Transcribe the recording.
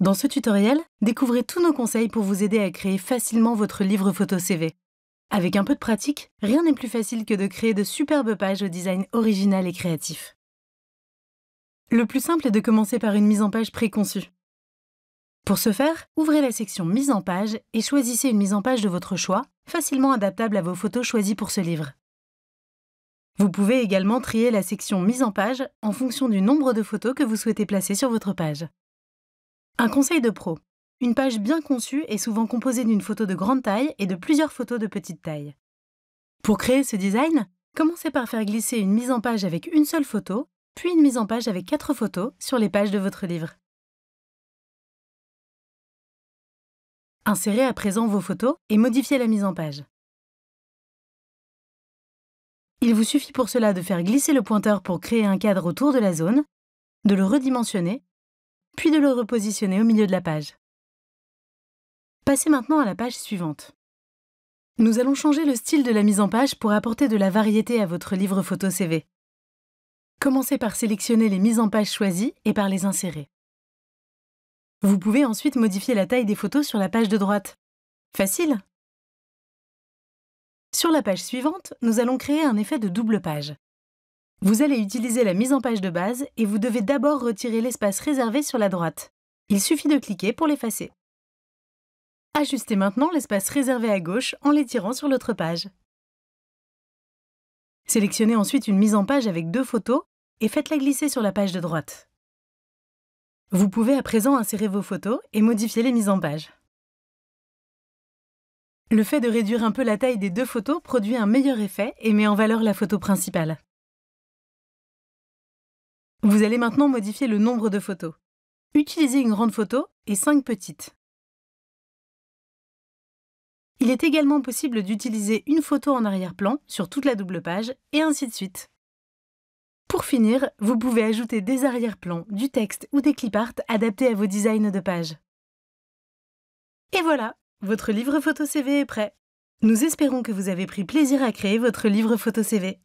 Dans ce tutoriel, découvrez tous nos conseils pour vous aider à créer facilement votre livre photo CV. Avec un peu de pratique, rien n'est plus facile que de créer de superbes pages au design original et créatif. Le plus simple est de commencer par une mise en page préconçue. Pour ce faire, ouvrez la section Mise en page et choisissez une mise en page de votre choix, facilement adaptable à vos photos choisies pour ce livre. Vous pouvez également trier la section Mise en page en fonction du nombre de photos que vous souhaitez placer sur votre page. Un conseil de pro. Une page bien conçue est souvent composée d'une photo de grande taille et de plusieurs photos de petite taille. Pour créer ce design, commencez par faire glisser une mise en page avec une seule photo, puis une mise en page avec quatre photos sur les pages de votre livre. Insérez à présent vos photos et modifiez la mise en page. Il vous suffit pour cela de faire glisser le pointeur pour créer un cadre autour de la zone, de le redimensionner puis de le repositionner au milieu de la page. Passez maintenant à la page suivante. Nous allons changer le style de la mise en page pour apporter de la variété à votre livre photo CV. Commencez par sélectionner les mises en page choisies et par les insérer. Vous pouvez ensuite modifier la taille des photos sur la page de droite. Facile Sur la page suivante, nous allons créer un effet de double page. Vous allez utiliser la mise en page de base et vous devez d'abord retirer l'espace réservé sur la droite. Il suffit de cliquer pour l'effacer. Ajustez maintenant l'espace réservé à gauche en l'étirant sur l'autre page. Sélectionnez ensuite une mise en page avec deux photos et faites-la glisser sur la page de droite. Vous pouvez à présent insérer vos photos et modifier les mises en page. Le fait de réduire un peu la taille des deux photos produit un meilleur effet et met en valeur la photo principale. Vous allez maintenant modifier le nombre de photos. Utilisez une grande photo et cinq petites. Il est également possible d'utiliser une photo en arrière-plan sur toute la double page et ainsi de suite. Pour finir, vous pouvez ajouter des arrière-plans, du texte ou des cliparts adaptés à vos designs de page. Et voilà, votre livre photo CV est prêt. Nous espérons que vous avez pris plaisir à créer votre livre photo CV.